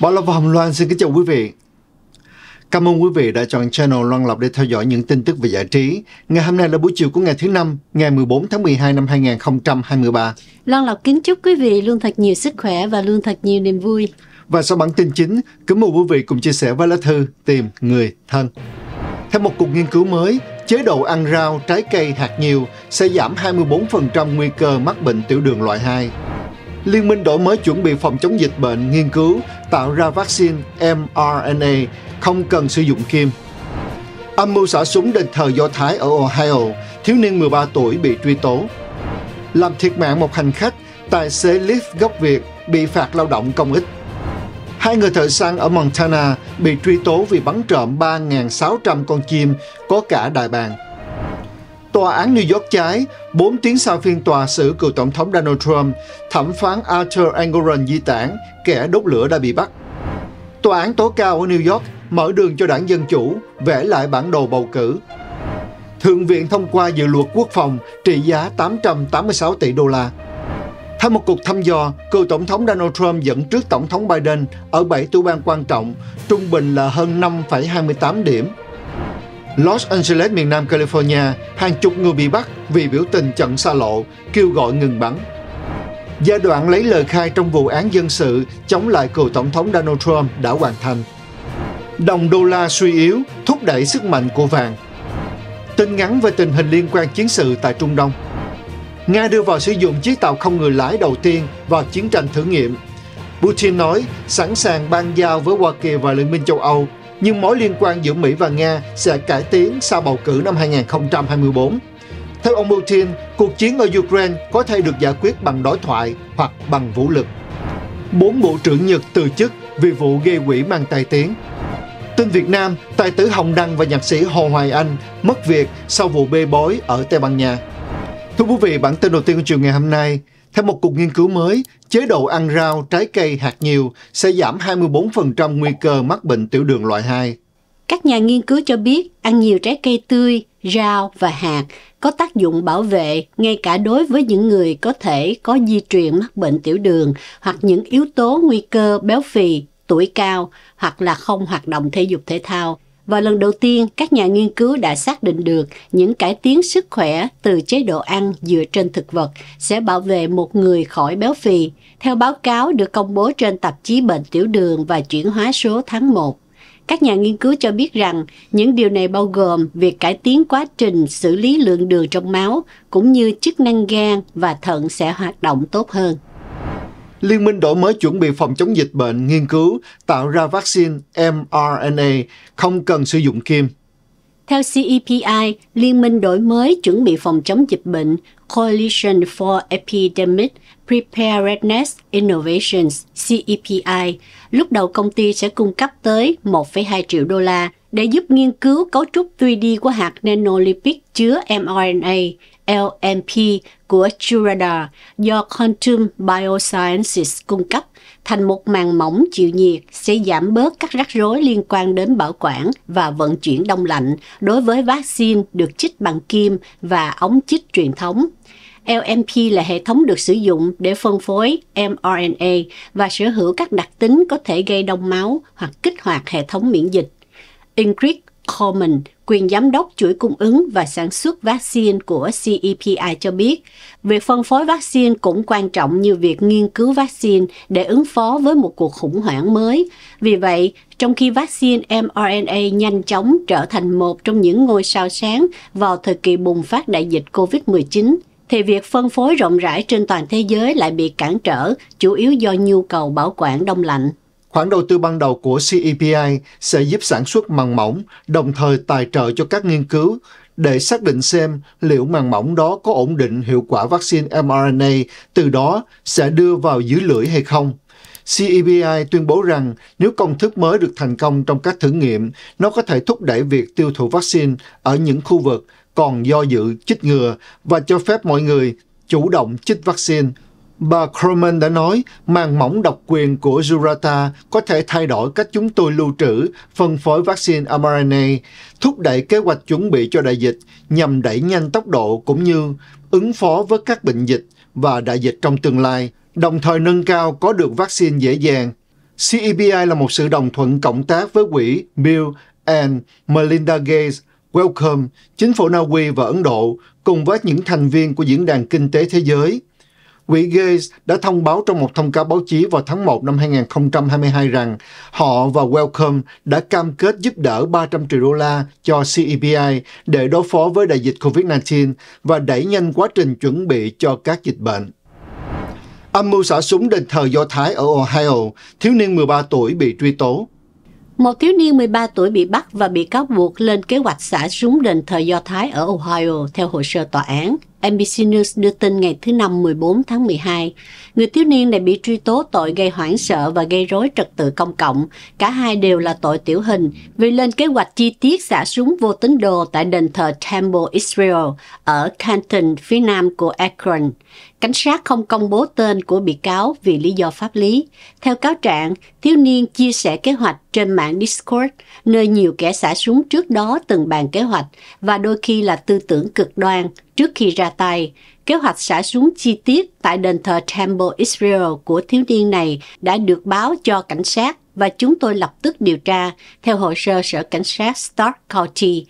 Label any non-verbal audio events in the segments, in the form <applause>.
Bảo Lộc và Hồng Loan xin kính chào quý vị. Cảm ơn quý vị đã chọn channel Loan Lộc để theo dõi những tin tức về giải trí. Ngày hôm nay là buổi chiều của ngày thứ năm, ngày 14 tháng 12 năm 2023. Loan Lộc kính chúc quý vị luôn thật nhiều sức khỏe và luôn thật nhiều niềm vui. Và sau bản tin chính, kính mời quý vị cùng chia sẻ với lá thư Tìm Người Thân. Theo một cuộc nghiên cứu mới, chế độ ăn rau, trái cây, hạt nhiều sẽ giảm 24% nguy cơ mắc bệnh tiểu đường loại 2. Liên minh đổi mới chuẩn bị phòng chống dịch bệnh nghiên cứu tạo ra vaccine mRNA không cần sử dụng kim. Âm mưu xả súng đền thờ Do Thái ở Ohio, thiếu niên 13 tuổi bị truy tố. Làm thiệt mạng một hành khách, tài xế Lyft gốc Việt bị phạt lao động công ích. Hai người thợ săn ở Montana bị truy tố vì bắn trộm 3.600 con chim có cả đại bàng. Tòa án New York trái 4 tiếng sau phiên tòa xử cựu Tổng thống Donald Trump, thẩm phán Arthur Engoron di tản, kẻ đốt lửa đã bị bắt. Tòa án tối cao ở New York mở đường cho đảng Dân Chủ vẽ lại bản đồ bầu cử. Thượng viện thông qua dự luật quốc phòng trị giá 886 tỷ đô la. Theo một cuộc thăm dò, cựu Tổng thống Donald Trump dẫn trước Tổng thống Biden ở 7 tiểu bang quan trọng, trung bình là hơn 5,28 điểm Los Angeles miền Nam California, hàng chục người bị bắt vì biểu tình chặn xa lộ, kêu gọi ngừng bắn. Giai đoạn lấy lời khai trong vụ án dân sự chống lại cựu tổng thống Donald Trump đã hoàn thành. Đồng đô la suy yếu thúc đẩy sức mạnh của vàng. Tin ngắn về tình hình liên quan chiến sự tại Trung Đông. Nga đưa vào sử dụng chiếc tàu không người lái đầu tiên vào chiến tranh thử nghiệm. Putin nói sẵn sàng ban giao với Hoa Kỳ và Liên minh châu Âu nhưng mối liên quan giữa Mỹ và Nga sẽ cải tiến sau bầu cử năm 2024. Theo ông Putin, cuộc chiến ở Ukraine có thể được giải quyết bằng đối thoại hoặc bằng vũ lực. Bốn bộ trưởng Nhật từ chức vì vụ gây quỹ mang tài tiếng. Tin Việt Nam, tài tử Hồng Đăng và nhạc sĩ Hồ Hoài Anh mất việc sau vụ bê bối ở Tây Ban Nha. Thưa quý vị, bản tin đầu tiên của chiều ngày hôm nay – theo một cuộc nghiên cứu mới, chế độ ăn rau, trái cây, hạt nhiều sẽ giảm 24% nguy cơ mắc bệnh tiểu đường loại 2. Các nhà nghiên cứu cho biết ăn nhiều trái cây tươi, rau và hạt có tác dụng bảo vệ ngay cả đối với những người có thể có di truyền mắc bệnh tiểu đường hoặc những yếu tố nguy cơ béo phì, tuổi cao hoặc là không hoạt động thể dục thể thao và lần đầu tiên các nhà nghiên cứu đã xác định được những cải tiến sức khỏe từ chế độ ăn dựa trên thực vật sẽ bảo vệ một người khỏi béo phì, theo báo cáo được công bố trên tạp chí Bệnh tiểu đường và chuyển hóa số tháng 1. Các nhà nghiên cứu cho biết rằng những điều này bao gồm việc cải tiến quá trình xử lý lượng đường trong máu cũng như chức năng gan và thận sẽ hoạt động tốt hơn. Liên minh đổi mới chuẩn bị phòng chống dịch bệnh nghiên cứu tạo ra vaccine mRNA không cần sử dụng kim. Theo CEPI, Liên minh đổi mới chuẩn bị phòng chống dịch bệnh Coalition for Epidemic Preparedness Innovations CEPI, lúc đầu công ty sẽ cung cấp tới 1,2 triệu đô la để giúp nghiên cứu cấu trúc 3D của hạt nanolipid chứa mRNA LMP của Jurada do Quantum Biosciences cung cấp thành một màng mỏng chịu nhiệt sẽ giảm bớt các rắc rối liên quan đến bảo quản và vận chuyển đông lạnh đối với vaccine được chích bằng kim và ống chích truyền thống. LMP là hệ thống được sử dụng để phân phối mRNA và sở hữu các đặc tính có thể gây đông máu hoặc kích hoạt hệ thống miễn dịch. Ingrid Coleman, quyền giám đốc chuỗi cung ứng và sản xuất vaccine của CEPI cho biết, việc phân phối vaccine cũng quan trọng như việc nghiên cứu vaccine để ứng phó với một cuộc khủng hoảng mới. Vì vậy, trong khi vaccine mRNA nhanh chóng trở thành một trong những ngôi sao sáng vào thời kỳ bùng phát đại dịch COVID-19, thì việc phân phối rộng rãi trên toàn thế giới lại bị cản trở, chủ yếu do nhu cầu bảo quản đông lạnh. Khoản đầu tư ban đầu của CEPI sẽ giúp sản xuất màng mỏng, đồng thời tài trợ cho các nghiên cứu để xác định xem liệu màng mỏng đó có ổn định hiệu quả vaccine mRNA, từ đó sẽ đưa vào dưới lưỡi hay không. CEPI tuyên bố rằng nếu công thức mới được thành công trong các thử nghiệm, nó có thể thúc đẩy việc tiêu thụ vaccine ở những khu vực còn do dự chích ngừa và cho phép mọi người chủ động chích vaccine Bà Croman đã nói màng mỏng độc quyền của Zurata có thể thay đổi cách chúng tôi lưu trữ, phân phối vaccine mRNA, thúc đẩy kế hoạch chuẩn bị cho đại dịch nhằm đẩy nhanh tốc độ cũng như ứng phó với các bệnh dịch và đại dịch trong tương lai, đồng thời nâng cao có được vaccine dễ dàng. CEBI là một sự đồng thuận cộng tác với quỹ Bill and Melinda Gates Welcome, chính phủ Na Uy và Ấn Độ cùng với những thành viên của Diễn đàn Kinh tế Thế giới – Quỹ Gates đã thông báo trong một thông cáo báo chí vào tháng 1 năm 2022 rằng họ và Welcome đã cam kết giúp đỡ 300 triệu đô la cho CEPI để đối phó với đại dịch COVID-19 và đẩy nhanh quá trình chuẩn bị cho các dịch bệnh. Âm mưu xả súng đền thờ Do Thái ở Ohio, thiếu niên 13 tuổi bị truy tố. Một thiếu niên 13 tuổi bị bắt và bị cáo buộc lên kế hoạch xả súng đền thờ Do Thái ở Ohio theo hồ sơ tòa án. NBC News đưa tin ngày thứ Năm 14 tháng 12, người thiếu niên này bị truy tố tội gây hoảng sợ và gây rối trật tự công cộng. Cả hai đều là tội tiểu hình vì lên kế hoạch chi tiết xả súng vô tín đồ tại đền thờ Temple Israel ở Canton, phía nam của Akron. Cảnh sát không công bố tên của bị cáo vì lý do pháp lý. Theo cáo trạng, thiếu niên chia sẻ kế hoạch trên mạng Discord, nơi nhiều kẻ xả súng trước đó từng bàn kế hoạch và đôi khi là tư tưởng cực đoan trước khi ra tay. Kế hoạch xả súng chi tiết tại đền thờ Temple Israel của thiếu niên này đã được báo cho cảnh sát và chúng tôi lập tức điều tra theo hồ sơ sở cảnh sát Stark County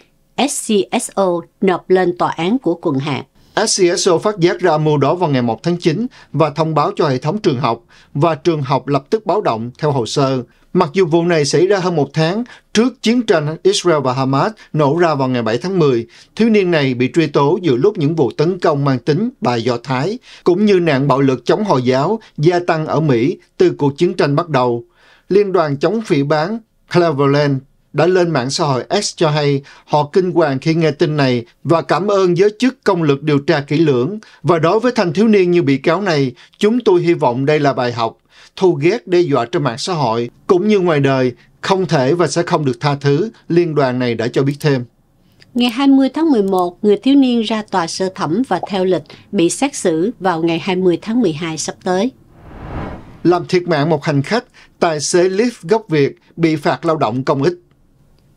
SCSO nộp lên tòa án của quận hạt. SCSO phát giác ra mưu đó vào ngày 1 tháng 9 và thông báo cho hệ thống trường học, và trường học lập tức báo động theo hồ sơ. Mặc dù vụ này xảy ra hơn một tháng trước chiến tranh Israel và Hamas nổ ra vào ngày 7 tháng 10, thiếu niên này bị truy tố giữa lúc những vụ tấn công mang tính bài Do Thái, cũng như nạn bạo lực chống Hồi giáo gia tăng ở Mỹ từ cuộc chiến tranh bắt đầu. Liên đoàn chống phỉ bán Cleveland đã lên mạng xã hội X cho hay họ kinh hoàng khi nghe tin này và cảm ơn giới chức công lực điều tra kỹ lưỡng. Và đối với thanh thiếu niên như bị cáo này, chúng tôi hy vọng đây là bài học. Thù ghét đe dọa trên mạng xã hội, cũng như ngoài đời, không thể và sẽ không được tha thứ, liên đoàn này đã cho biết thêm. Ngày 20 tháng 11, người thiếu niên ra tòa sơ thẩm và theo lịch bị xét xử vào ngày 20 tháng 12 sắp tới. Làm thiệt mạng một hành khách, tài xế lift gốc Việt bị phạt lao động công ích.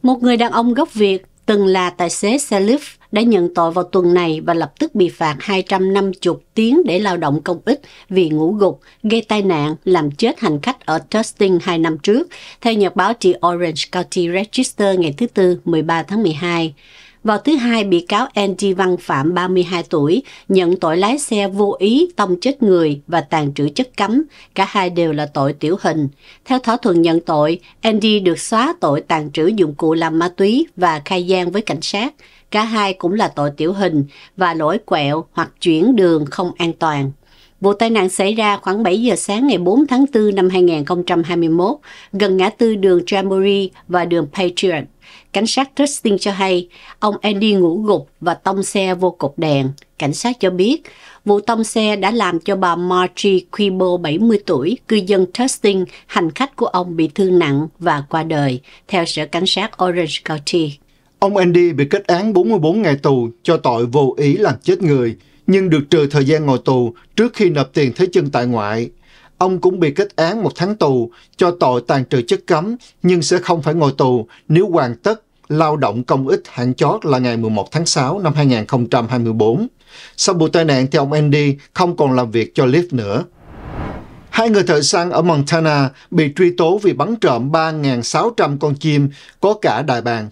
Một người đàn ông gốc Việt từng là tài xế xe lift đã nhận tội vào tuần này và lập tức bị phạt 250 tiếng để lao động công ích vì ngủ gục, gây tai nạn, làm chết hành khách ở Tustin hai năm trước, theo nhật báo The Orange County Register ngày thứ Tư 13 tháng 12. Vào thứ hai, bị cáo Andy Văn Phạm, 32 tuổi, nhận tội lái xe vô ý tông chết người và tàn trữ chất cấm. Cả hai đều là tội tiểu hình. Theo thỏa thuận nhận tội, Andy được xóa tội tàn trữ dụng cụ làm ma túy và khai gian với cảnh sát. Cả hai cũng là tội tiểu hình và lỗi quẹo hoặc chuyển đường không an toàn. Vụ tai nạn xảy ra khoảng 7 giờ sáng ngày 4 tháng 4 năm 2021 gần ngã tư đường Jamboree và đường Patriot. Cảnh sát Justin cho hay ông Andy ngủ gục và tông xe vô cột đèn. Cảnh sát cho biết vụ tông xe đã làm cho bà Margie Quibo 70 tuổi, cư dân Justin, hành khách của ông bị thương nặng và qua đời, theo sở cảnh sát Orange County. Ông Andy bị kết án 44 ngày tù cho tội vô ý làm chết người – nhưng được trừ thời gian ngồi tù trước khi nộp tiền thế chân tại ngoại. Ông cũng bị kết án một tháng tù cho tội tàn trữ chất cấm nhưng sẽ không phải ngồi tù nếu hoàn tất lao động công ích hạn chót là ngày 11 tháng 6 năm 2024. Sau vụ tai nạn thì ông Andy không còn làm việc cho Lyft nữa. Hai người thợ săn ở Montana bị truy tố vì bắn trộm 3.600 con chim, có cả đại bàng.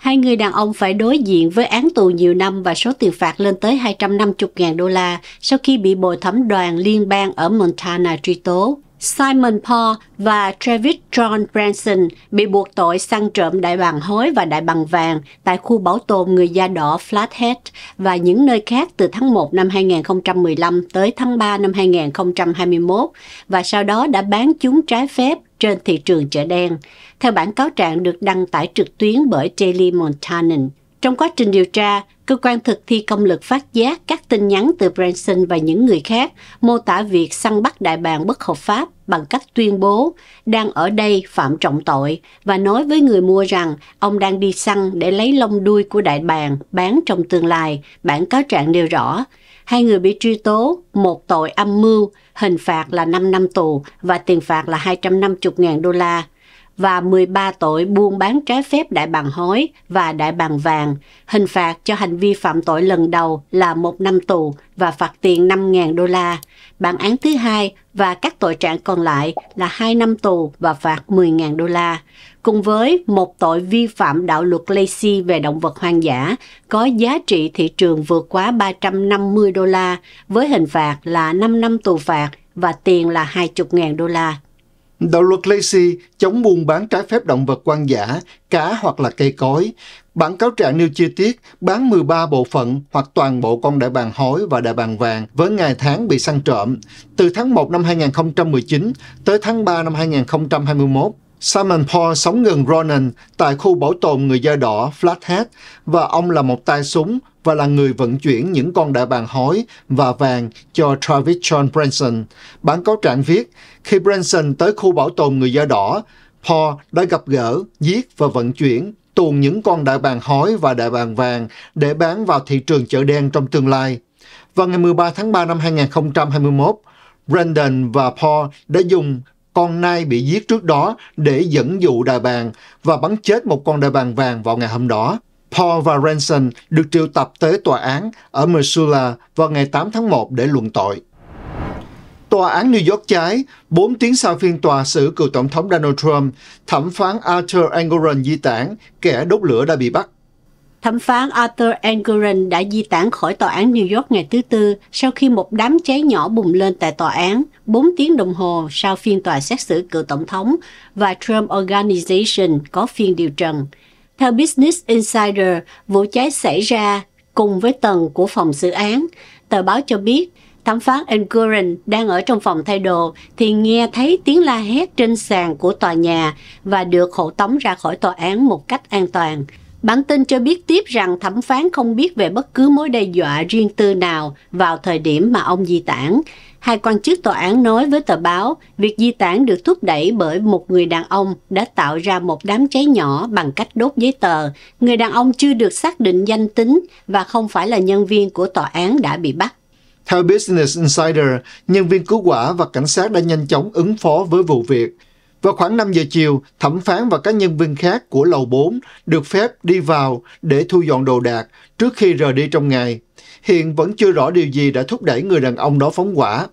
Hai người đàn ông phải đối diện với án tù nhiều năm và số tiền phạt lên tới 250.000 đô la sau khi bị bồi thẩm đoàn liên bang ở Montana truy tố. Simon Paul và Travis John Branson bị buộc tội săn trộm đại bàng hối và đại bằng vàng tại khu bảo tồn người da đỏ Flathead và những nơi khác từ tháng 1 năm 2015 tới tháng 3 năm 2021 và sau đó đã bán chúng trái phép trên thị trường chợ đen, theo bản cáo trạng được đăng tải trực tuyến bởi Daily Montanan. Trong quá trình điều tra, cơ quan thực thi công lực phát giác các tin nhắn từ Branson và những người khác mô tả việc săn bắt đại bàng bất hợp pháp bằng cách tuyên bố đang ở đây phạm trọng tội và nói với người mua rằng ông đang đi săn để lấy lông đuôi của đại bàng bán trong tương lai. Bản cáo trạng nêu rõ, hai người bị truy tố một tội âm mưu, hình phạt là 5 năm tù và tiền phạt là 250.000 đô la và 13 tội buôn bán trái phép đại bàng hối và đại bàng vàng. Hình phạt cho hành vi phạm tội lần đầu là một năm tù và phạt tiền 5.000 đô la. Bản án thứ hai và các tội trạng còn lại là 2 năm tù và phạt 10.000 đô la. Cùng với một tội vi phạm đạo luật Lacey về động vật hoang dã có giá trị thị trường vượt quá 350 đô la với hình phạt là 5 năm tù phạt và tiền là 20.000 đô la. Đạo luật Lacey chống buôn bán trái phép động vật quan giả, cá hoặc là cây cối. Bản cáo trạng nêu chi tiết bán 13 bộ phận hoặc toàn bộ con đại bàng hói và đại bàng vàng với ngày tháng bị săn trộm từ tháng 1 năm 2019 tới tháng 3 năm 2021. Simon Paul sống gần Ronan tại khu bảo tồn người da đỏ Flathead và ông là một tay súng và là người vận chuyển những con đại bàng hói và vàng cho Travis John Branson. Bản cáo trạng viết, khi Branson tới khu bảo tồn người da đỏ, Paul đã gặp gỡ, giết và vận chuyển tuồn những con đại bàng hói và đại bàng vàng để bán vào thị trường chợ đen trong tương lai. Vào ngày 13 tháng 3 năm 2021, Brandon và Paul đã dùng con nai bị giết trước đó để dẫn dụ đại bàng và bắn chết một con đại bàng vàng vào ngày hôm đó. Paul và Ransom được triệu tập tới tòa án ở Missoula vào ngày 8 tháng 1 để luận tội. Tòa án New York trái 4 tiếng sau phiên tòa xử cựu Tổng thống Donald Trump, thẩm phán Arthur Engoron di tản, kẻ đốt lửa đã bị bắt. Thẩm phán Arthur Engoron đã di tản khỏi tòa án New York ngày thứ Tư sau khi một đám cháy nhỏ bùng lên tại tòa án 4 tiếng đồng hồ sau phiên tòa xét xử cựu Tổng thống và Trump Organization có phiên điều trần. Theo Business Insider, vụ cháy xảy ra cùng với tầng của phòng dự án. Tờ báo cho biết, thẩm phán Enguren đang ở trong phòng thay đồ thì nghe thấy tiếng la hét trên sàn của tòa nhà và được hộ tống ra khỏi tòa án một cách an toàn. Bản tin cho biết tiếp rằng thẩm phán không biết về bất cứ mối đe dọa riêng tư nào vào thời điểm mà ông di tản. Hai quan chức tòa án nói với tờ báo, việc di tản được thúc đẩy bởi một người đàn ông đã tạo ra một đám cháy nhỏ bằng cách đốt giấy tờ. Người đàn ông chưa được xác định danh tính và không phải là nhân viên của tòa án đã bị bắt. Theo Business Insider, nhân viên cứu hỏa và cảnh sát đã nhanh chóng ứng phó với vụ việc. Vào khoảng 5 giờ chiều, thẩm phán và các nhân viên khác của lầu 4 được phép đi vào để thu dọn đồ đạc trước khi rời đi trong ngày hiện vẫn chưa rõ điều gì đã thúc đẩy người đàn ông đó phóng quả.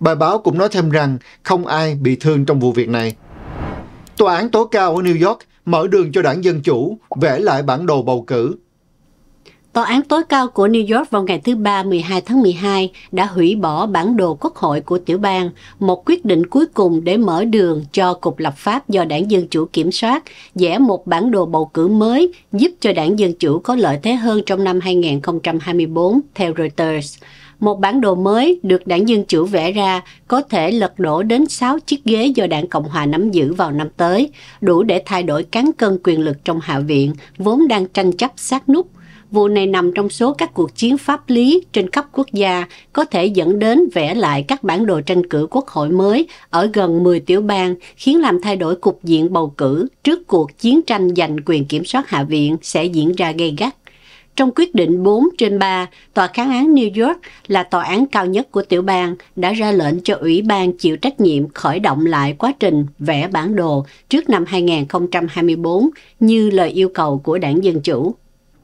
Bài báo cũng nói thêm rằng không ai bị thương trong vụ việc này. Tòa án tối cao ở New York mở đường cho đảng Dân Chủ vẽ lại bản đồ bầu cử Tòa án tối cao của New York vào ngày thứ Ba 12 tháng 12 đã hủy bỏ bản đồ quốc hội của tiểu bang, một quyết định cuối cùng để mở đường cho Cục Lập pháp do đảng Dân Chủ kiểm soát, vẽ một bản đồ bầu cử mới giúp cho đảng Dân Chủ có lợi thế hơn trong năm 2024, theo Reuters. Một bản đồ mới được đảng Dân Chủ vẽ ra có thể lật đổ đến 6 chiếc ghế do đảng Cộng Hòa nắm giữ vào năm tới, đủ để thay đổi cán cân quyền lực trong Hạ viện, vốn đang tranh chấp sát nút vụ này nằm trong số các cuộc chiến pháp lý trên cấp quốc gia có thể dẫn đến vẽ lại các bản đồ tranh cử quốc hội mới ở gần 10 tiểu bang, khiến làm thay đổi cục diện bầu cử trước cuộc chiến tranh giành quyền kiểm soát Hạ viện sẽ diễn ra gay gắt. Trong quyết định 4 trên 3, Tòa kháng án New York là tòa án cao nhất của tiểu bang đã ra lệnh cho ủy ban chịu trách nhiệm khởi động lại quá trình vẽ bản đồ trước năm 2024 như lời yêu cầu của đảng Dân Chủ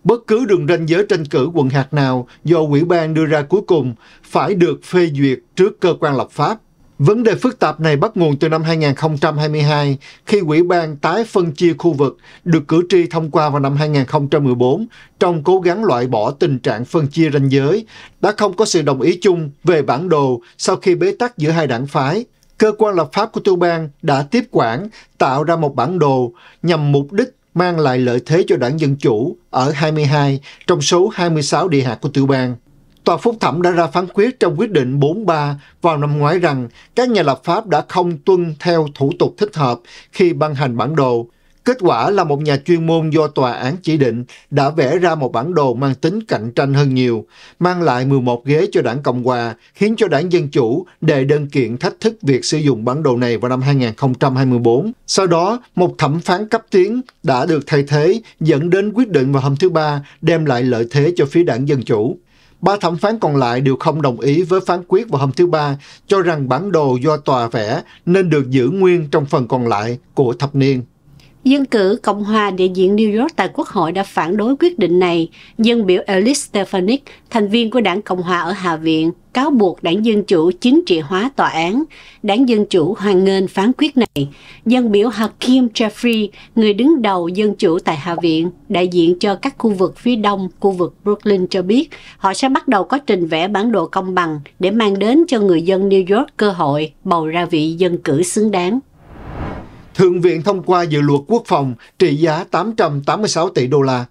bất cứ đường ranh giới tranh cử quận hạt nào do ủy ban đưa ra cuối cùng phải được phê duyệt trước cơ quan lập pháp. Vấn đề phức tạp này bắt nguồn từ năm 2022 khi ủy ban tái phân chia khu vực được cử tri thông qua vào năm 2014 trong cố gắng loại bỏ tình trạng phân chia ranh giới đã không có sự đồng ý chung về bản đồ sau khi bế tắc giữa hai đảng phái. Cơ quan lập pháp của tiểu bang đã tiếp quản tạo ra một bản đồ nhằm mục đích mang lại lợi thế cho đảng Dân Chủ ở 22 trong số 26 địa hạt của tiểu bang. Tòa phúc thẩm đã ra phán quyết trong quyết định 43 vào năm ngoái rằng các nhà lập pháp đã không tuân theo thủ tục thích hợp khi ban hành bản đồ Kết quả là một nhà chuyên môn do tòa án chỉ định đã vẽ ra một bản đồ mang tính cạnh tranh hơn nhiều, mang lại 11 ghế cho đảng Cộng Hòa, khiến cho đảng Dân Chủ đề đơn kiện thách thức việc sử dụng bản đồ này vào năm 2024. Sau đó, một thẩm phán cấp tiến đã được thay thế dẫn đến quyết định vào hôm thứ Ba đem lại lợi thế cho phía đảng Dân Chủ. Ba thẩm phán còn lại đều không đồng ý với phán quyết vào hôm thứ Ba, cho rằng bản đồ do tòa vẽ nên được giữ nguyên trong phần còn lại của thập niên. Dân cử Cộng hòa địa diện New York tại Quốc hội đã phản đối quyết định này. Dân biểu Elise Stefanik, thành viên của đảng Cộng hòa ở Hạ viện, cáo buộc đảng Dân Chủ chính trị hóa tòa án. Đảng Dân Chủ hoan nghênh phán quyết này. Dân biểu Hakim Jeffrey, người đứng đầu Dân Chủ tại Hạ viện, đại diện cho các khu vực phía đông, khu vực Brooklyn cho biết họ sẽ bắt đầu có trình vẽ bản đồ công bằng để mang đến cho người dân New York cơ hội bầu ra vị dân cử xứng đáng. Thượng viện thông qua dự luật quốc phòng trị giá 886 tỷ đô la.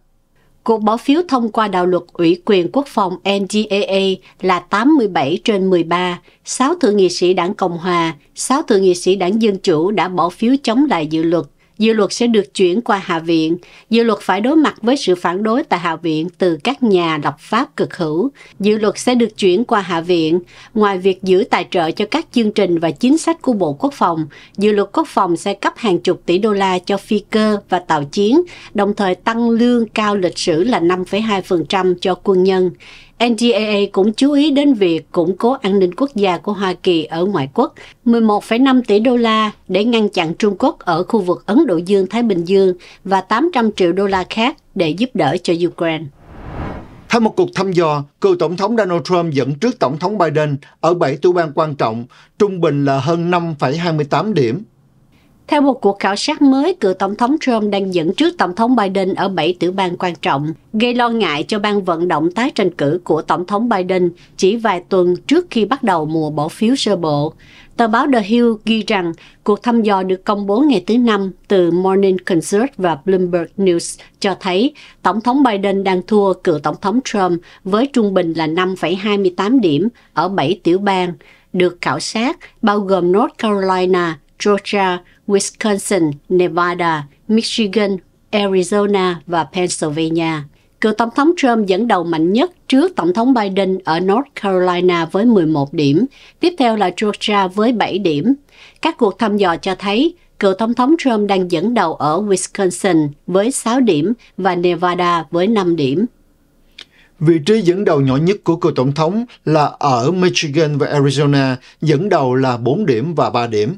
Cuộc bỏ phiếu thông qua đạo luật Ủy quyền Quốc phòng NDAA là 87 trên 13, Sáu thượng nghị sĩ đảng Cộng hòa, sáu thượng nghị sĩ đảng Dân chủ đã bỏ phiếu chống lại dự luật Dự luật sẽ được chuyển qua Hạ viện. Dự luật phải đối mặt với sự phản đối tại Hạ viện từ các nhà lập pháp cực hữu. Dự luật sẽ được chuyển qua Hạ viện. Ngoài việc giữ tài trợ cho các chương trình và chính sách của Bộ Quốc phòng, dự luật quốc phòng sẽ cấp hàng chục tỷ đô la cho phi cơ và tàu chiến, đồng thời tăng lương cao lịch sử là 5,2% cho quân nhân. NDAA cũng chú ý đến việc củng cố an ninh quốc gia của Hoa Kỳ ở ngoại quốc 11,5 tỷ đô la để ngăn chặn Trung Quốc ở khu vực Ấn Độ Dương-Thái Bình Dương và 800 triệu đô la khác để giúp đỡ cho Ukraine. Theo một cuộc thăm dò, cựu Tổng thống Donald Trump dẫn trước Tổng thống Biden ở 7 tiểu bang quan trọng, trung bình là hơn 5,28 điểm. Theo một cuộc khảo sát mới, cựu Tổng thống Trump đang dẫn trước Tổng thống Biden ở 7 tiểu bang quan trọng, gây lo ngại cho ban vận động tái tranh cử của Tổng thống Biden chỉ vài tuần trước khi bắt đầu mùa bỏ phiếu sơ bộ. Tờ báo The Hill ghi rằng cuộc thăm dò được công bố ngày thứ Năm từ Morning Consult và Bloomberg News cho thấy Tổng thống Biden đang thua cựu Tổng thống Trump với trung bình là 5,28 điểm ở 7 tiểu bang được khảo sát, bao gồm North Carolina, Georgia, Wisconsin, Nevada, Michigan, Arizona và Pennsylvania. Cựu Tổng thống Trump dẫn đầu mạnh nhất trước Tổng thống Biden ở North Carolina với 11 điểm, tiếp theo là Georgia với 7 điểm. Các cuộc thăm dò cho thấy cựu Tổng thống Trump đang dẫn đầu ở Wisconsin với 6 điểm và Nevada với 5 điểm. Vị trí dẫn đầu nhỏ nhất của cựu tổng thống là ở Michigan và Arizona, dẫn đầu là 4 điểm và 3 điểm.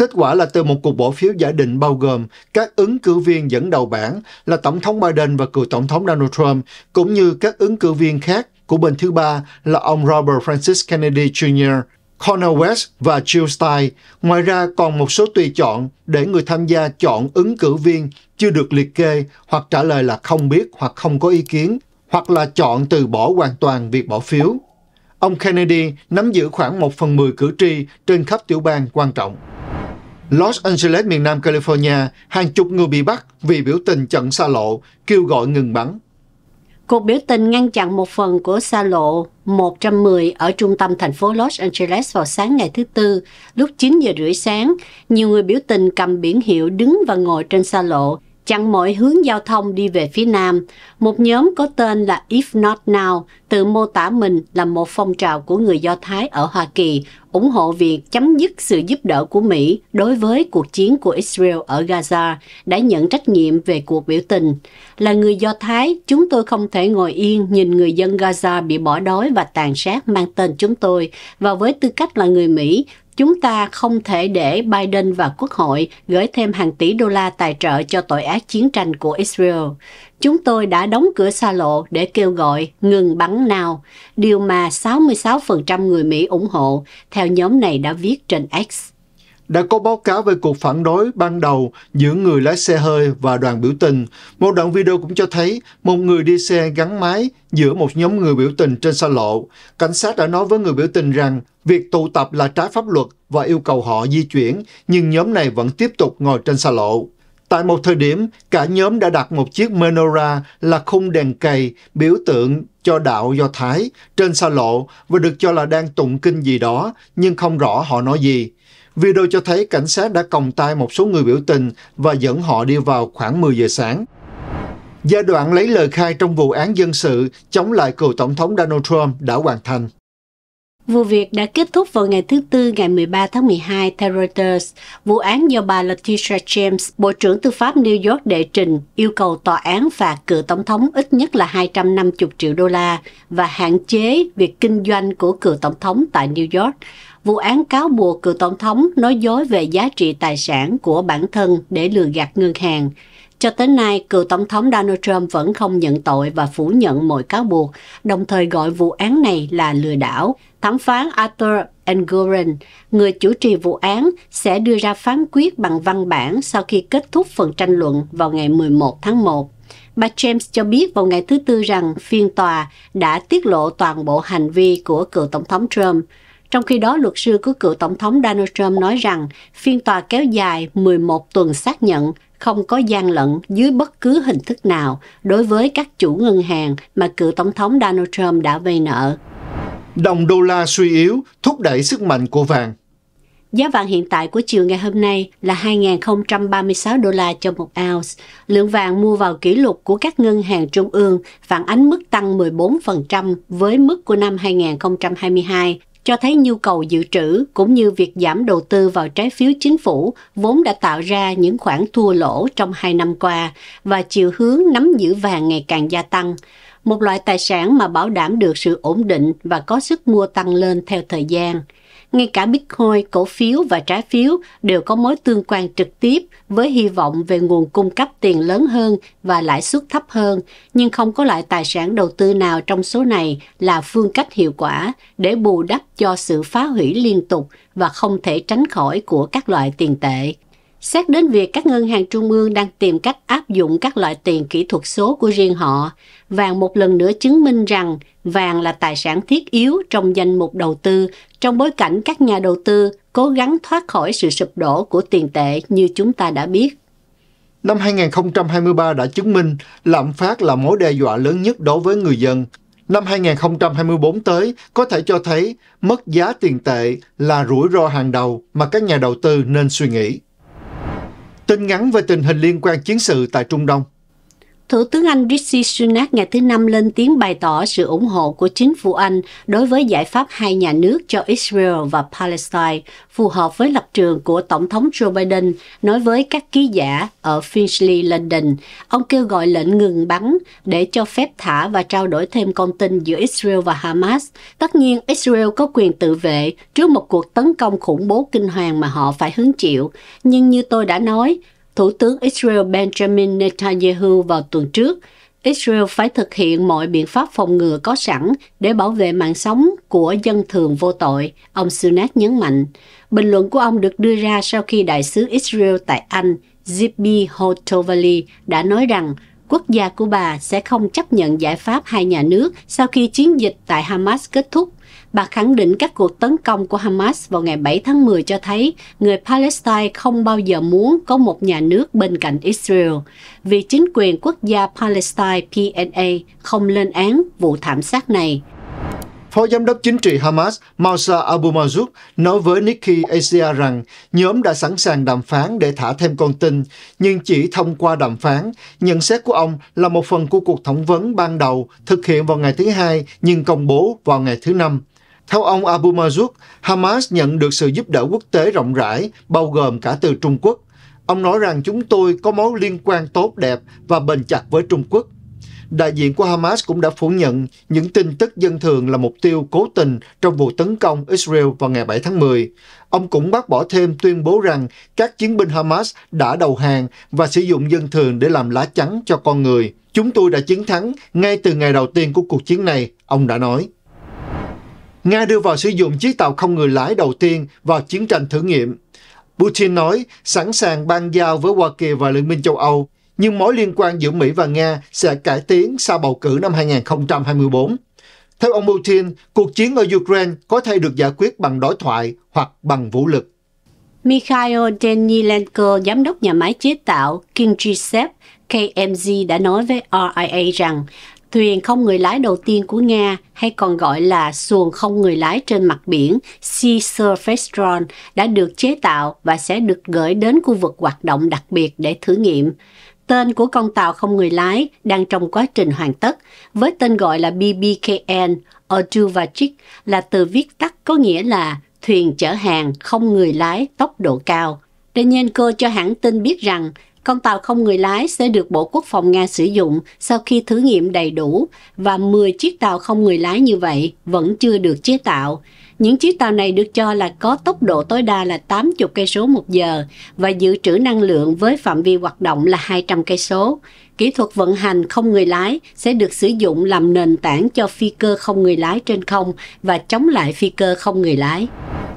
Kết quả là từ một cuộc bỏ phiếu giả định bao gồm các ứng cử viên dẫn đầu bảng là Tổng thống Biden và cựu Tổng thống Donald Trump, cũng như các ứng cử viên khác của bên thứ ba là ông Robert Francis Kennedy Jr., Cornel West và Jill Stein. Ngoài ra còn một số tùy chọn để người tham gia chọn ứng cử viên chưa được liệt kê hoặc trả lời là không biết hoặc không có ý kiến, hoặc là chọn từ bỏ hoàn toàn việc bỏ phiếu. Ông Kennedy nắm giữ khoảng 1 phần 10 cử tri trên khắp tiểu bang quan trọng. Los Angeles miền Nam California, hàng chục người bị bắt vì biểu tình chặn xa lộ, kêu gọi ngừng bắn. Cuộc biểu tình ngăn chặn một phần của xa lộ 110 ở trung tâm thành phố Los Angeles vào sáng ngày thứ Tư, lúc 9 giờ rưỡi sáng. Nhiều người biểu tình cầm biển hiệu đứng và ngồi trên xa lộ, Chặn mỗi hướng giao thông đi về phía nam, một nhóm có tên là If Not Now tự mô tả mình là một phong trào của người Do Thái ở Hoa Kỳ ủng hộ việc chấm dứt sự giúp đỡ của Mỹ đối với cuộc chiến của Israel ở Gaza đã nhận trách nhiệm về cuộc biểu tình. Là người Do Thái, chúng tôi không thể ngồi yên nhìn người dân Gaza bị bỏ đói và tàn sát mang tên chúng tôi và với tư cách là người Mỹ, Chúng ta không thể để Biden và Quốc hội gửi thêm hàng tỷ đô la tài trợ cho tội ác chiến tranh của Israel. Chúng tôi đã đóng cửa xa lộ để kêu gọi ngừng bắn nào, điều mà 66% người Mỹ ủng hộ, theo nhóm này đã viết trên X đã có báo cáo về cuộc phản đối ban đầu giữa người lái xe hơi và đoàn biểu tình. Một đoạn video cũng cho thấy một người đi xe gắn máy giữa một nhóm người biểu tình trên xa lộ. Cảnh sát đã nói với người biểu tình rằng việc tụ tập là trái pháp luật và yêu cầu họ di chuyển, nhưng nhóm này vẫn tiếp tục ngồi trên xa lộ. Tại một thời điểm, cả nhóm đã đặt một chiếc menorah là khung đèn cầy biểu tượng cho đạo Do Thái trên xa lộ và được cho là đang tụng kinh gì đó, nhưng không rõ họ nói gì. Video cho thấy cảnh sát đã còng tay một số người biểu tình và dẫn họ đi vào khoảng 10 giờ sáng. Giai đoạn lấy lời khai trong vụ án dân sự chống lại cựu Tổng thống Donald Trump đã hoàn thành. Vụ việc đã kết thúc vào ngày thứ Tư ngày 13 tháng 12 theo Reuters. Vụ án do bà Letitia James, Bộ trưởng Tư pháp New York đệ trình yêu cầu tòa án phạt cựu tổng thống ít nhất là 250 triệu đô la và hạn chế việc kinh doanh của cựu tổng thống tại New York vụ án cáo buộc cựu tổng thống nói dối về giá trị tài sản của bản thân để lừa gạt ngân hàng. Cho tới nay, cựu tổng thống Donald Trump vẫn không nhận tội và phủ nhận mọi cáo buộc, đồng thời gọi vụ án này là lừa đảo. Thẩm phán Arthur Engoren, người chủ trì vụ án, sẽ đưa ra phán quyết bằng văn bản sau khi kết thúc phần tranh luận vào ngày 11 tháng 1. Bà James cho biết vào ngày thứ Tư rằng phiên tòa đã tiết lộ toàn bộ hành vi của cựu Tổng thống Trump. Trong khi đó, luật sư của cựu Tổng thống Donald Trump nói rằng phiên tòa kéo dài 11 tuần xác nhận không có gian lận dưới bất cứ hình thức nào đối với các chủ ngân hàng mà cựu Tổng thống Donald Trump đã vay nợ. Đồng đô la suy yếu thúc đẩy sức mạnh của vàng. Giá vàng hiện tại của chiều ngày hôm nay là 2.036 đô la cho một ounce. Lượng vàng mua vào kỷ lục của các ngân hàng trung ương phản ánh mức tăng 14% với mức của năm 2022 cho thấy nhu cầu dự trữ cũng như việc giảm đầu tư vào trái phiếu chính phủ vốn đã tạo ra những khoản thua lỗ trong hai năm qua và chiều hướng nắm giữ vàng ngày càng gia tăng, một loại tài sản mà bảo đảm được sự ổn định và có sức mua tăng lên theo thời gian – ngay cả Bitcoin, cổ phiếu và trái phiếu đều có mối tương quan trực tiếp với hy vọng về nguồn cung cấp tiền lớn hơn và lãi suất thấp hơn, nhưng không có loại tài sản đầu tư nào trong số này là phương cách hiệu quả để bù đắp cho sự phá hủy liên tục và không thể tránh khỏi của các loại tiền tệ. Xét đến việc các ngân hàng trung ương đang tìm cách áp dụng các loại tiền kỹ thuật số của riêng họ, vàng một lần nữa chứng minh rằng vàng là tài sản thiết yếu trong danh mục đầu tư trong bối cảnh các nhà đầu tư cố gắng thoát khỏi sự sụp đổ của tiền tệ như chúng ta đã biết. Năm 2023 đã chứng minh lạm phát là mối đe dọa lớn nhất đối với người dân. Năm 2024 tới có thể cho thấy mất giá tiền tệ là rủi ro hàng đầu mà các nhà đầu tư nên suy nghĩ. Tin ngắn về tình hình liên quan chiến sự tại Trung Đông Thủ tướng Anh Rishi Sunak ngày thứ Năm lên tiếng bày tỏ sự ủng hộ của chính phủ Anh đối với giải pháp hai nhà nước cho Israel và Palestine, phù hợp với lập trường của Tổng thống Joe Biden nói với các ký giả ở Finchley, London. Ông kêu gọi lệnh ngừng bắn để cho phép thả và trao đổi thêm con tin giữa Israel và Hamas. Tất nhiên, Israel có quyền tự vệ trước một cuộc tấn công khủng bố kinh hoàng mà họ phải hứng chịu. Nhưng như tôi đã nói, Thủ tướng Israel Benjamin Netanyahu vào tuần trước, Israel phải thực hiện mọi biện pháp phòng ngừa có sẵn để bảo vệ mạng sống của dân thường vô tội, ông Sunak nhấn mạnh. Bình luận của ông được đưa ra sau khi đại sứ Israel tại Anh, Zippy Hotovali, đã nói rằng quốc gia của bà sẽ không chấp nhận giải pháp hai nhà nước sau khi chiến dịch tại Hamas kết thúc Bà khẳng định các cuộc tấn công của Hamas vào ngày 7 tháng 10 cho thấy người Palestine không bao giờ muốn có một nhà nước bên cạnh Israel, vì chính quyền quốc gia Palestine PNA không lên án vụ thảm sát này. Phó Giám đốc Chính trị Hamas Moussa Abu Mazouk nói với nikki Asia rằng nhóm đã sẵn sàng đàm phán để thả thêm con tin, nhưng chỉ thông qua đàm phán. Nhận xét của ông là một phần của cuộc thẩm vấn ban đầu thực hiện vào ngày thứ Hai nhưng công bố vào ngày thứ Năm. Theo ông Abu Mazouk, Hamas nhận được sự giúp đỡ quốc tế rộng rãi, bao gồm cả từ Trung Quốc. Ông nói rằng chúng tôi có mối liên quan tốt đẹp và bền chặt với Trung Quốc. Đại diện của Hamas cũng đã phủ nhận những tin tức dân thường là mục tiêu cố tình trong vụ tấn công Israel vào ngày 7 tháng 10. Ông cũng bác bỏ thêm tuyên bố rằng các chiến binh Hamas đã đầu hàng và sử dụng dân thường để làm lá chắn cho con người. Chúng tôi đã chiến thắng ngay từ ngày đầu tiên của cuộc chiến này, ông đã nói. Nga đưa vào sử dụng chiếc tàu không người lái đầu tiên vào chiến tranh thử nghiệm. Putin nói sẵn sàng ban giao với Hoa Kỳ và Liên minh châu Âu, nhưng mối liên quan giữa Mỹ và Nga sẽ cải tiến sau bầu cử năm 2024. Theo ông Putin, cuộc chiến ở Ukraine có thể được giải quyết bằng đối thoại hoặc bằng vũ lực. Mikhail Danilenko, giám đốc nhà máy chế tạo Kingisev KMZ, đã nói với RIA rằng Thuyền không người lái đầu tiên của Nga, hay còn gọi là xuồng không người lái trên mặt biển Sea Surface Drone, đã được chế tạo và sẽ được gửi đến khu vực hoạt động đặc biệt để thử nghiệm. Tên của con tàu không người lái đang trong quá trình hoàn tất, với tên gọi là BBKN Oduvachik là từ viết tắt có nghĩa là thuyền chở hàng không người lái tốc độ cao. Danienko cho hãng tin biết rằng con tàu không người lái sẽ được Bộ Quốc phòng Nga sử dụng sau khi thử nghiệm đầy đủ và 10 chiếc tàu không người lái như vậy vẫn chưa được chế tạo. Những chiếc tàu này được cho là có tốc độ tối đa là 80 cây số một giờ và dự trữ năng lượng với phạm vi hoạt động là 200 cây số. Kỹ thuật vận hành không người lái sẽ được sử dụng làm nền tảng cho phi cơ không người lái trên không và chống lại phi cơ không người lái.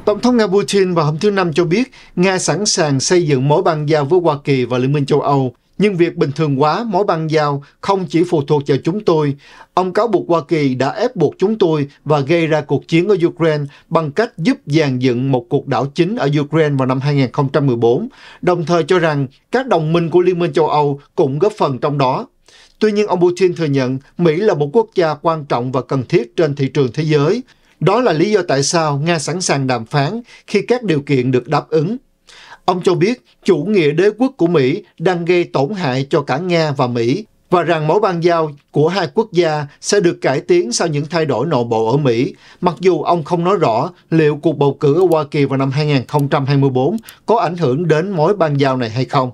Tổng thống Nga Putin vào hôm thứ Năm cho biết Nga sẵn sàng xây dựng mối băng giao với Hoa Kỳ và Liên minh châu Âu, nhưng việc bình thường hóa mối băng giao không chỉ phụ thuộc vào chúng tôi. Ông cáo buộc Hoa Kỳ đã ép buộc chúng tôi và gây ra cuộc chiến ở Ukraine bằng cách giúp dàn dựng một cuộc đảo chính ở Ukraine vào năm 2014, đồng thời cho rằng các đồng minh của Liên minh châu Âu cũng góp phần trong đó. Tuy nhiên, ông Putin thừa nhận Mỹ là một quốc gia quan trọng và cần thiết trên thị trường thế giới – đó là lý do tại sao Nga sẵn sàng đàm phán khi các điều kiện được đáp ứng. Ông cho biết chủ nghĩa đế quốc của Mỹ đang gây tổn hại cho cả Nga và Mỹ và rằng mối ban giao của hai quốc gia sẽ được cải tiến sau những thay đổi nội bộ ở Mỹ, mặc dù ông không nói rõ liệu cuộc bầu cử ở Hoa Kỳ vào năm 2024 có ảnh hưởng đến mối ban giao này hay không.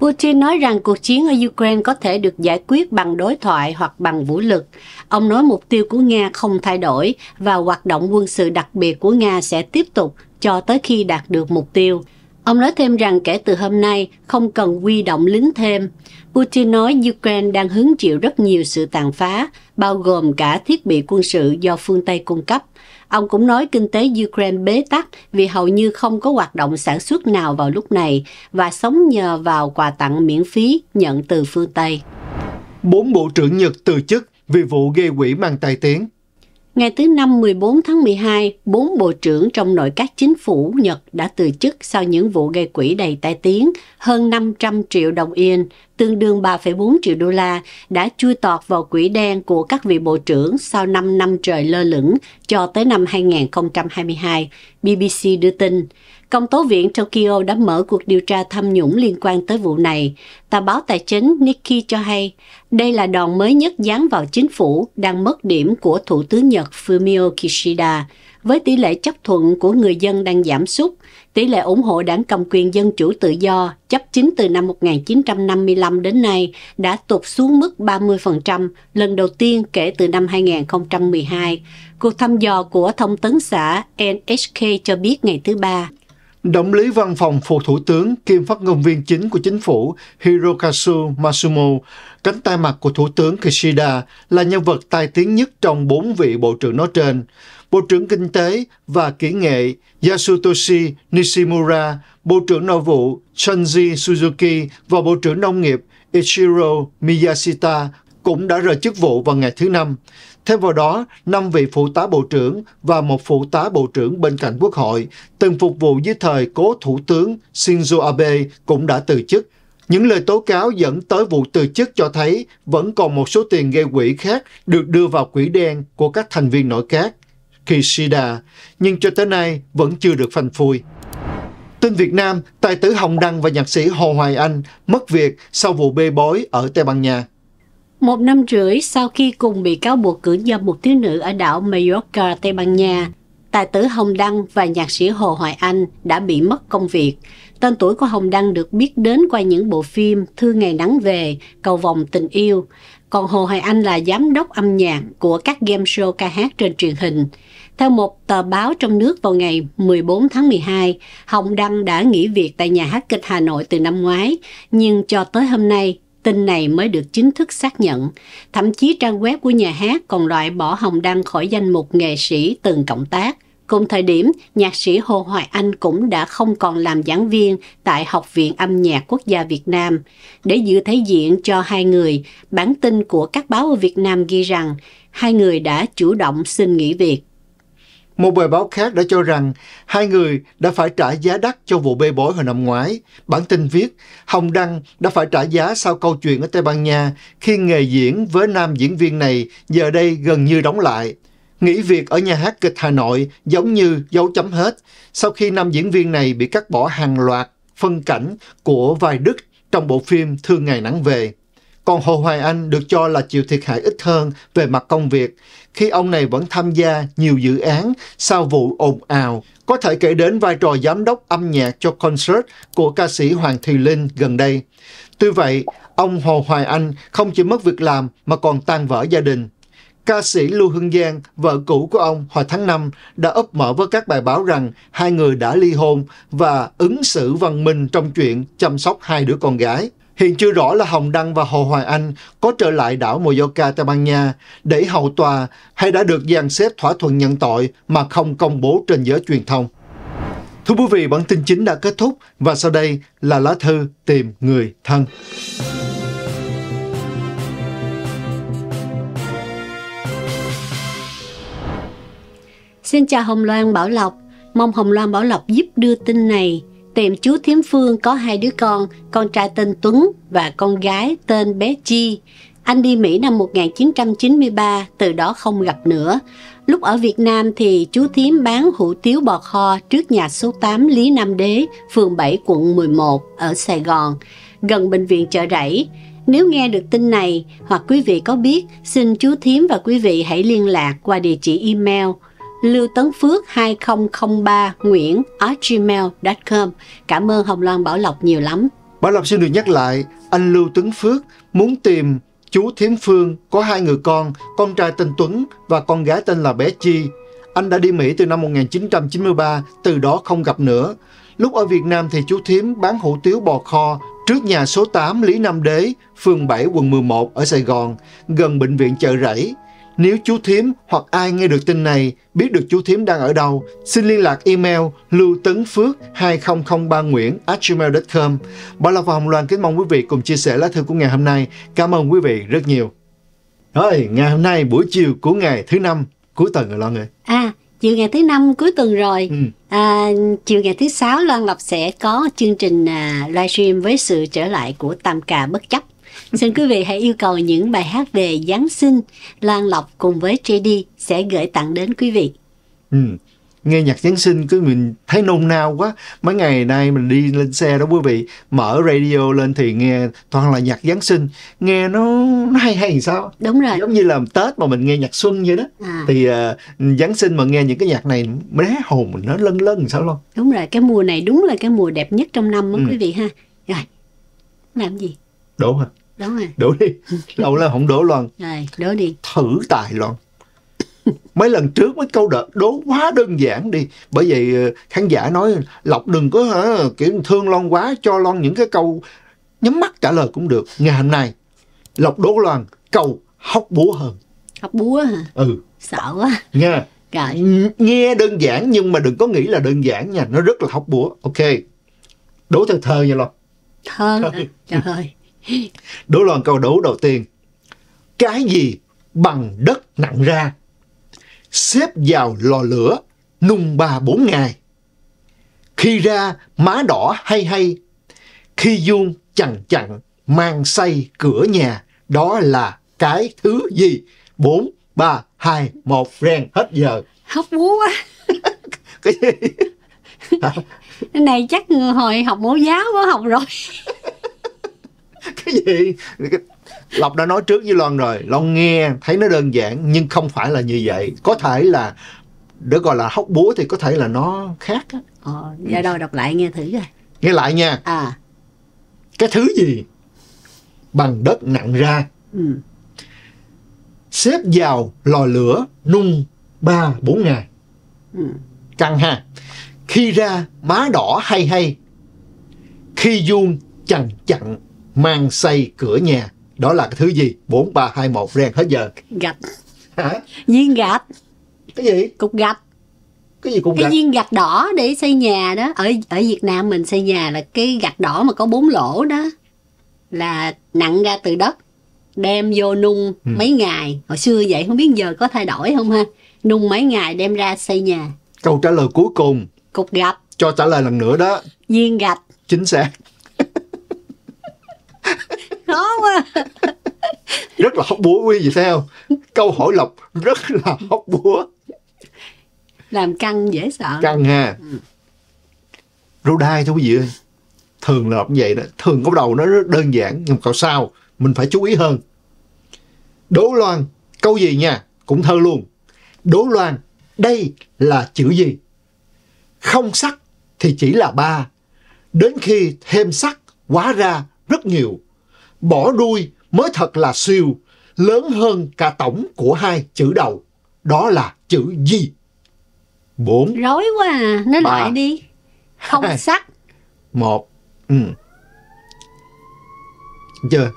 Putin nói rằng cuộc chiến ở Ukraine có thể được giải quyết bằng đối thoại hoặc bằng vũ lực. Ông nói mục tiêu của Nga không thay đổi và hoạt động quân sự đặc biệt của Nga sẽ tiếp tục cho tới khi đạt được mục tiêu. Ông nói thêm rằng kể từ hôm nay không cần huy động lính thêm. Putin nói Ukraine đang hứng chịu rất nhiều sự tàn phá, bao gồm cả thiết bị quân sự do phương Tây cung cấp. Ông cũng nói kinh tế Ukraine bế tắc vì hầu như không có hoạt động sản xuất nào vào lúc này và sống nhờ vào quà tặng miễn phí nhận từ phương Tây. Bốn bộ trưởng Nhật từ chức vì vụ gây quỹ mang tài tiếng Ngày thứ năm 14 tháng 12, bốn bộ trưởng trong nội các chính phủ Nhật đã từ chức sau những vụ gây quỹ đầy tai tiếng, hơn 500 triệu đồng yên, tương đương 3,4 triệu đô la, đã chui tọt vào quỹ đen của các vị bộ trưởng sau 5 năm trời lơ lửng cho tới năm 2022, BBC đưa tin. Công tố viện Tokyo đã mở cuộc điều tra tham nhũng liên quan tới vụ này. Tờ báo tài chính Nikkei cho hay, đây là đòn mới nhất dán vào chính phủ đang mất điểm của Thủ tướng Nhật Fumio Kishida, với tỷ lệ chấp thuận của người dân đang giảm sút, tỷ lệ ủng hộ đảng cầm quyền dân chủ tự do chấp chính từ năm 1955 đến nay đã tụt xuống mức 30% lần đầu tiên kể từ năm 2012. Cuộc thăm dò của thông tấn xã NHK cho biết ngày thứ Ba đồng lý văn phòng phụ thủ tướng kiêm phát ngôn viên chính của chính phủ Hirokazu Masumo, cánh tay mặt của Thủ tướng Kishida, là nhân vật tài tiếng nhất trong bốn vị bộ trưởng nói trên. Bộ trưởng Kinh tế và Kỹ nghệ Yasutoshi Nishimura, Bộ trưởng Nội vụ Chanji Suzuki và Bộ trưởng Nông nghiệp Ichiro Miyashita cũng đã rời chức vụ vào ngày thứ Năm. Thêm vào đó, 5 vị phụ tá bộ trưởng và một phụ tá bộ trưởng bên cạnh quốc hội từng phục vụ dưới thời cố thủ tướng Shinzo Abe cũng đã từ chức. Những lời tố cáo dẫn tới vụ từ chức cho thấy vẫn còn một số tiền gây quỹ khác được đưa vào quỹ đen của các thành viên nội các. Kishida, nhưng cho tới nay vẫn chưa được phanh phui. Tin Việt Nam, tài tử Hồng Đăng và nhạc sĩ Hồ Hoài Anh mất việc sau vụ bê bối ở Tây Ban Nha. Một năm rưỡi sau khi cùng bị cáo buộc cưỡng dâm một thiếu nữ ở đảo Mallorca, Tây Ban Nha, tài tử Hồng Đăng và nhạc sĩ Hồ Hoài Anh đã bị mất công việc. Tên tuổi của Hồng Đăng được biết đến qua những bộ phim Thư Ngày Nắng Về, Cầu Vòng Tình Yêu. Còn Hồ Hoài Anh là giám đốc âm nhạc của các game show ca hát trên truyền hình. Theo một tờ báo trong nước vào ngày 14 tháng 12, Hồng Đăng đã nghỉ việc tại nhà hát kịch Hà Nội từ năm ngoái, nhưng cho tới hôm nay tin này mới được chính thức xác nhận. Thậm chí trang web của nhà hát còn loại bỏ Hồng Đăng khỏi danh mục nghệ sĩ từng cộng tác. Cùng thời điểm, nhạc sĩ Hồ Hoài Anh cũng đã không còn làm giảng viên tại Học viện Âm nhạc Quốc gia Việt Nam. Để giữ thể diện cho hai người, bản tin của các báo ở Việt Nam ghi rằng hai người đã chủ động xin nghỉ việc. Một bài báo khác đã cho rằng hai người đã phải trả giá đắt cho vụ bê bối hồi năm ngoái. Bản tin viết, Hồng Đăng đã phải trả giá sau câu chuyện ở Tây Ban Nha khi nghề diễn với nam diễn viên này giờ đây gần như đóng lại. Nghỉ việc ở nhà hát kịch Hà Nội giống như dấu chấm hết sau khi nam diễn viên này bị cắt bỏ hàng loạt phân cảnh của vài đức trong bộ phim Thương Ngày Nắng Về. Còn Hồ Hoài Anh được cho là chịu thiệt hại ít hơn về mặt công việc khi ông này vẫn tham gia nhiều dự án sau vụ ồn ào. Có thể kể đến vai trò giám đốc âm nhạc cho concert của ca sĩ Hoàng Thùy Linh gần đây. Tuy vậy, ông Hồ Hoài Anh không chỉ mất việc làm mà còn tan vỡ gia đình. Ca sĩ Lưu Hương Giang, vợ cũ của ông hồi tháng 5, đã ấp mở với các bài báo rằng hai người đã ly hôn và ứng xử văn minh trong chuyện chăm sóc hai đứa con gái. Hiện chưa rõ là Hồng Đăng và Hồ Hoài Anh có trở lại đảo Mallorca, Tây Ban Nha để hầu tòa hay đã được dàn xếp thỏa thuận nhận tội mà không công bố trên giới truyền thông. Thưa quý vị, bản tin chính đã kết thúc và sau đây là lá thư tìm người thân. Xin chào Hồng Loan Bảo Lộc, mong Hồng Loan Bảo Lộc giúp đưa tin này tiệm chú Thiếm Phương có hai đứa con, con trai tên Tuấn và con gái tên bé Chi. Anh đi Mỹ năm 1993, từ đó không gặp nữa. Lúc ở Việt Nam thì chú Thiếm bán hủ tiếu bò kho trước nhà số 8 Lý Nam Đế, phường 7 quận 11 ở Sài Gòn, gần bệnh viện chợ rẫy. Nếu nghe được tin này hoặc quý vị có biết, xin chú Thiếm và quý vị hãy liên lạc qua địa chỉ email lưu tấn phước 2003 nguyễn gmail.com. Cảm ơn Hồng Loan Bảo Lộc nhiều lắm. Bảo Lộc xin được nhắc lại, anh Lưu Tấn Phước muốn tìm chú Thiếm Phương có hai người con, con trai tên Tuấn và con gái tên là Bé Chi. Anh đã đi Mỹ từ năm 1993, từ đó không gặp nữa. Lúc ở Việt Nam thì chú Thiếm bán hủ tiếu bò kho trước nhà số 8 Lý Nam Đế, phường 7, quận 11 ở Sài Gòn, gần bệnh viện Chợ Rẫy. Nếu chú Thím hoặc ai nghe được tin này biết được chú Thím đang ở đâu, xin liên lạc email lưu tấn phước 2003 nguyễn gmail.com. Bảo Lộc và Hồng Loan kính mong quý vị cùng chia sẻ lá thư của ngày hôm nay. Cảm ơn quý vị rất nhiều. Rồi, ngày hôm nay buổi chiều của ngày thứ năm cuối tuần rồi Loan ơi. À, chiều ngày thứ năm cuối tuần rồi. Ừ. À, chiều ngày thứ sáu Loan Lộc sẽ có chương trình à, livestream với sự trở lại của Tam Cà Bất Chấp Xin quý vị hãy yêu cầu những bài hát về Giáng sinh, Lan Lộc cùng với JD sẽ gửi tặng đến quý vị. Ừ. Nghe nhạc Giáng sinh cứ mình thấy nôn nao quá. Mấy ngày nay mình đi lên xe đó quý vị, mở radio lên thì nghe toàn là nhạc Giáng sinh. Nghe nó, nó hay hay sao? Đúng rồi. Giống như là Tết mà mình nghe nhạc xuân vậy đó. À. Thì uh, Giáng sinh mà nghe những cái nhạc này, bé hồn mình nó lân lân sao luôn. Đúng rồi, cái mùa này đúng là cái mùa đẹp nhất trong năm đó ừ. quý vị ha. Rồi, làm gì? Đúng hả? đúng rồi đổ đi đâu là không đổ loan rồi đổ đi thử tài loan mấy lần trước mấy câu đợt đố quá đơn giản đi bởi vậy ờ, khán giả nói lộc đừng có hả, kiểu thương loan quá cho loan những cái câu nhắm mắt trả lời cũng được ngày hôm nay lộc đố loan câu hóc búa hơn hóc búa hả ừ sợ quá nghe rồi. nghe đơn giản nhưng mà đừng có nghĩ là đơn giản nha nó rất là hóc búa ok đố theo thơ nha loan thơ, thơ. trời ơi đó là câu đố đầu tiên. Cái gì bằng đất nặng ra, xếp vào lò lửa, nung ba bốn ngày. Khi ra má đỏ hay hay, khi vuông chằn chặn mang xây cửa nhà, đó là cái thứ gì? 4, 3, 2, 1, rèn hết giờ. Học búa quá. <laughs> cái gì? Hả? này chắc hồi học mẫu giáo có học rồi <laughs> <laughs> cái gì lộc đã nói trước với loan rồi loan nghe thấy nó đơn giản nhưng không phải là như vậy có thể là để gọi là hóc búa thì có thể là nó khác á ờ do đâu đọc lại nghe thử rồi nghe lại nha à cái thứ gì bằng đất nặng ra ừ. xếp vào lò lửa nung ba bốn ngày ừ. căng ha khi ra má đỏ hay hay khi vuông chằn chặn mang xây cửa nhà đó là cái thứ gì bốn ba hai một rèn hết giờ gạch hả viên gạch cái gì cục gạch cái gì cục cái viên gạch đỏ để xây nhà đó ở ở Việt Nam mình xây nhà là cái gạch đỏ mà có bốn lỗ đó là nặng ra từ đất đem vô nung ừ. mấy ngày hồi xưa vậy không biết giờ có thay đổi không ha nung mấy ngày đem ra xây nhà câu trả lời cuối cùng cục gạch cho trả lời lần nữa đó viên gạch chính xác khó quá rất là hóc búa quy vì sao câu hỏi lộc rất là hóc búa làm căng dễ sợ căng ha ừ. rô đai thôi quý vị ơi thường là cũng vậy đó thường câu đầu nó rất đơn giản nhưng mà câu sau mình phải chú ý hơn đố loan câu gì nha cũng thơ luôn đố loan đây là chữ gì không sắc thì chỉ là ba đến khi thêm sắc hóa ra rất nhiều bỏ đuôi mới thật là siêu, lớn hơn cả tổng của hai chữ đầu. Đó là chữ gì? Bốn. Rối quá à, nói lại đi. Không hai, sắc. Một. Ừ. Chưa?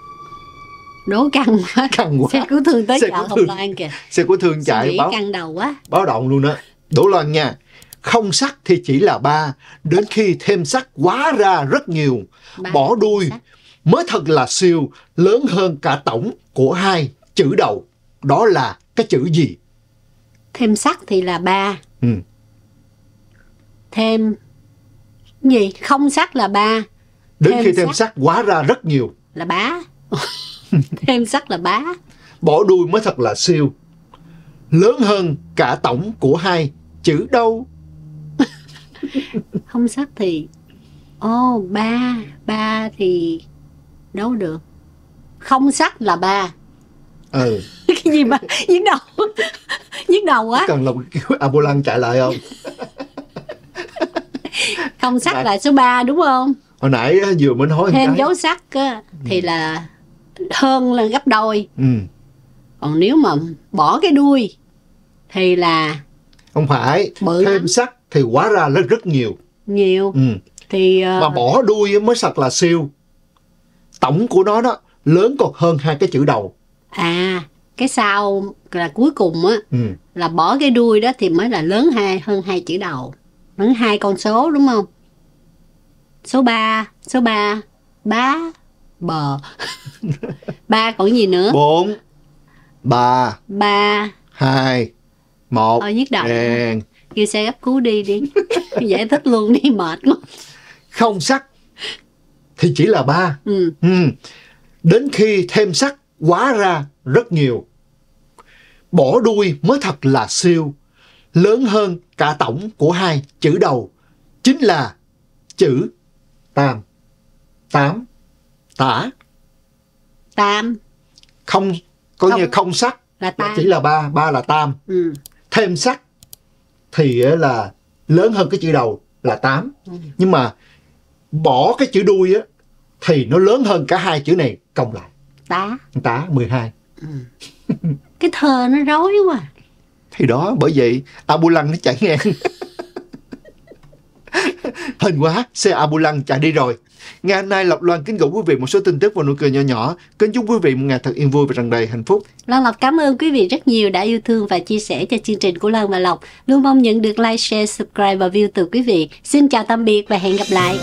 đố căng quá căng quá xe cứu thương tới xe chợ hồng loan kìa xe cứu thương chạy báo căng đầu quá báo động luôn đó đổ loan nha không sắc thì chỉ là ba đến khi thêm sắc quá ra rất nhiều ba bỏ đuôi sắc mới thật là siêu lớn hơn cả tổng của hai chữ đầu. Đó là cái chữ gì? Thêm sắc thì là ba. Ừ. Thêm gì? Không sắc là ba. Đến thêm khi thêm sắc. sắc quá ra rất nhiều. Là bá. <laughs> thêm sắc là bá. Bỏ đuôi mới thật là siêu. Lớn hơn cả tổng của hai chữ đâu? <laughs> không sắc thì ô oh, ba ba thì đâu được không sắc là ba ừ <laughs> cái gì mà nhức đầu <laughs> nhức đầu quá cần lộc kêu abolan chạy lại không <laughs> không sắc là số 3 đúng không hồi nãy vừa mới nói thêm dấu sắc thì ừ. là hơn là gấp đôi ừ. còn nếu mà bỏ cái đuôi thì là không phải bự thêm lắm. sắc thì quá ra nó rất nhiều nhiều ừ. thì uh... mà bỏ đuôi mới sạch là siêu tổng của nó đó lớn còn hơn hai cái chữ đầu à cái sau là cuối cùng á ừ. là bỏ cái đuôi đó thì mới là lớn hai hơn hai chữ đầu lớn hai con số đúng không số 3 số 3 ba bờ <laughs> ba còn gì nữa bốn ba ba hai một ờ nhức đầu kêu xe gấp cứu đi đi giải <laughs> thích luôn đi mệt quá không sắc thì chỉ là ba ừ. ừ. đến khi thêm sắc quá ra rất nhiều bỏ đuôi mới thật là siêu lớn hơn cả tổng của hai chữ đầu chính là chữ tam tám tả tam không coi không. như không sắc là tam. chỉ là ba ba là tam ừ. thêm sắc thì là lớn hơn cái chữ đầu là tám ừ. nhưng mà bỏ cái chữ đuôi á thì nó lớn hơn cả hai chữ này cộng lại tá tá 12 ừ. <laughs> cái thơ nó rối quá thì đó bởi vậy Abu abulan nó chạy ngang <laughs> hình quá, xe Abu Abulan chạy đi rồi. Ngày hôm nay Lộc Loan kính gửi quý vị một số tin tức và nụ cười nhỏ nhỏ. Kính chúc quý vị một ngày thật yên vui và tràn đầy hạnh phúc. Loan Lộc cảm ơn quý vị rất nhiều đã yêu thương và chia sẻ cho chương trình của Loan và Lộc. Luôn mong nhận được like, share, subscribe và view từ quý vị. Xin chào tạm biệt và hẹn gặp lại.